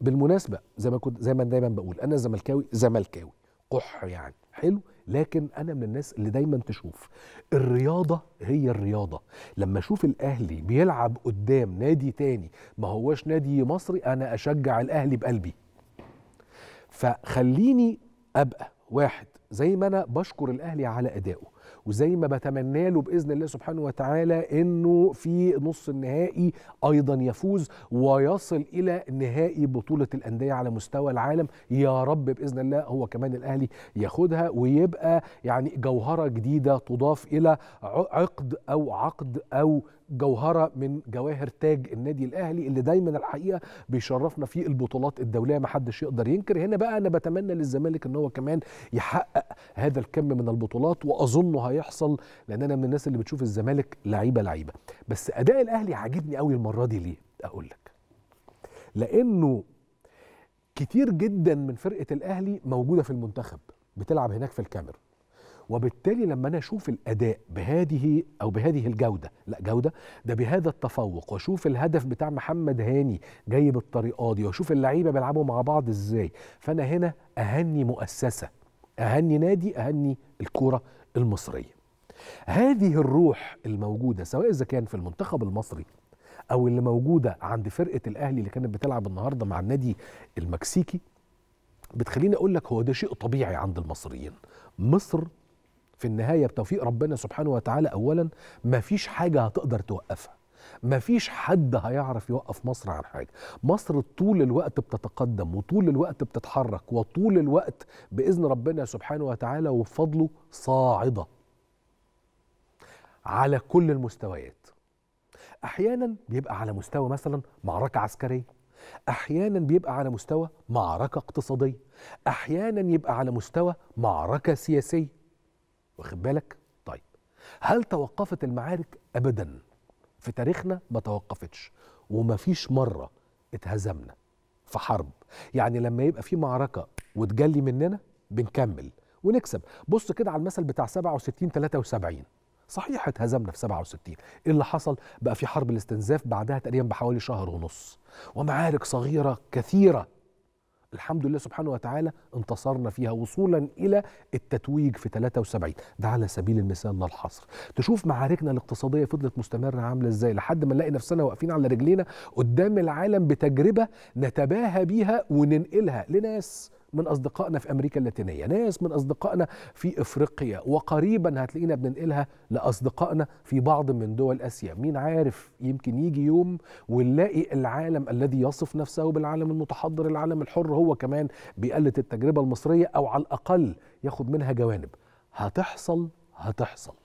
بالمناسبه زي ما كنت زي ما دايما بقول انا زملكاوي زملكاوي قح يعني حلو لكن انا من الناس اللي دايما تشوف الرياضه هي الرياضه لما اشوف الاهلي بيلعب قدام نادي تاني ما هوش نادي مصري انا اشجع الاهلي بقلبي فخليني ابقى واحد زي ما انا بشكر الاهلي على ادائه وزي ما بتمنى له باذن الله سبحانه وتعالى انه في نص النهائي ايضا يفوز ويصل الى نهائي بطوله الانديه على مستوى العالم يا رب باذن الله هو كمان الاهلي ياخدها ويبقى يعني جوهره جديده تضاف الى عقد او عقد او جوهره من جواهر تاج النادي الاهلي اللي دايما الحقيقه بيشرفنا في البطولات الدوليه ما حدش يقدر ينكر هنا بقى انا بتمنى للزمالك ان هو كمان يحقق هذا الكم من البطولات واظن اظنه هيحصل لان انا من الناس اللي بتشوف الزمالك لعيبه لعيبه بس اداء الاهلي عاجبني قوي المره دي ليه اقول لك لانه كتير جدا من فرقه الاهلي موجوده في المنتخب بتلعب هناك في الكاميرا وبالتالي لما انا اشوف الاداء بهذه او بهذه الجوده لا جوده ده بهذا التفوق واشوف الهدف بتاع محمد هاني جاي بالطريقه دي واشوف اللعيبه بيلعبوا مع بعض ازاي فانا هنا اهني مؤسسه اهني نادي اهني الكوره المصرية هذه الروح الموجودة سواء إذا كان في المنتخب المصري أو اللي موجودة عند فرقة الأهلي اللي كانت بتلعب النهاردة مع النادي المكسيكي بتخليني أقول لك هو ده شيء طبيعي عند المصريين مصر في النهاية بتوفيق ربنا سبحانه وتعالى أولا ما فيش حاجة هتقدر توقفها مفيش حد هيعرف يوقف مصر عن حاجه مصر طول الوقت بتتقدم وطول الوقت بتتحرك وطول الوقت باذن ربنا سبحانه وتعالى وبفضله صاعده على كل المستويات احيانا بيبقى على مستوى مثلا معركه عسكريه احيانا بيبقى على مستوى معركه اقتصاديه احيانا يبقى على مستوى معركه سياسيه واخد بالك طيب هل توقفت المعارك ابدا في تاريخنا ما توقفتش ومفيش مرة اتهزمنا في حرب يعني لما يبقى في معركة وتجلي مننا بنكمل ونكسب بص كده على المثل بتاع 67 73 صحيح اتهزمنا في 67 ايه اللي حصل بقى في حرب الاستنزاف بعدها تقريبا بحوالي شهر ونص ومعارك صغيرة كثيرة الحمد لله سبحانه وتعالى انتصرنا فيها وصولا الى التتويج في 73 ده على سبيل المثال لا الحصر تشوف معاركنا الاقتصاديه فضلت مستمره عامله ازاي لحد ما نلاقي نفسنا واقفين على رجلينا قدام العالم بتجربه نتباهى بيها وننقلها لناس من أصدقائنا في أمريكا اللاتينية ناس من أصدقائنا في إفريقيا وقريبا هتلاقينا بننقلها لأصدقائنا في بعض من دول آسيا مين عارف يمكن يجي يوم ونلاقي العالم الذي يصف نفسه بالعالم المتحضر العالم الحر هو كمان بيقلد التجربة المصرية أو على الأقل ياخد منها جوانب هتحصل هتحصل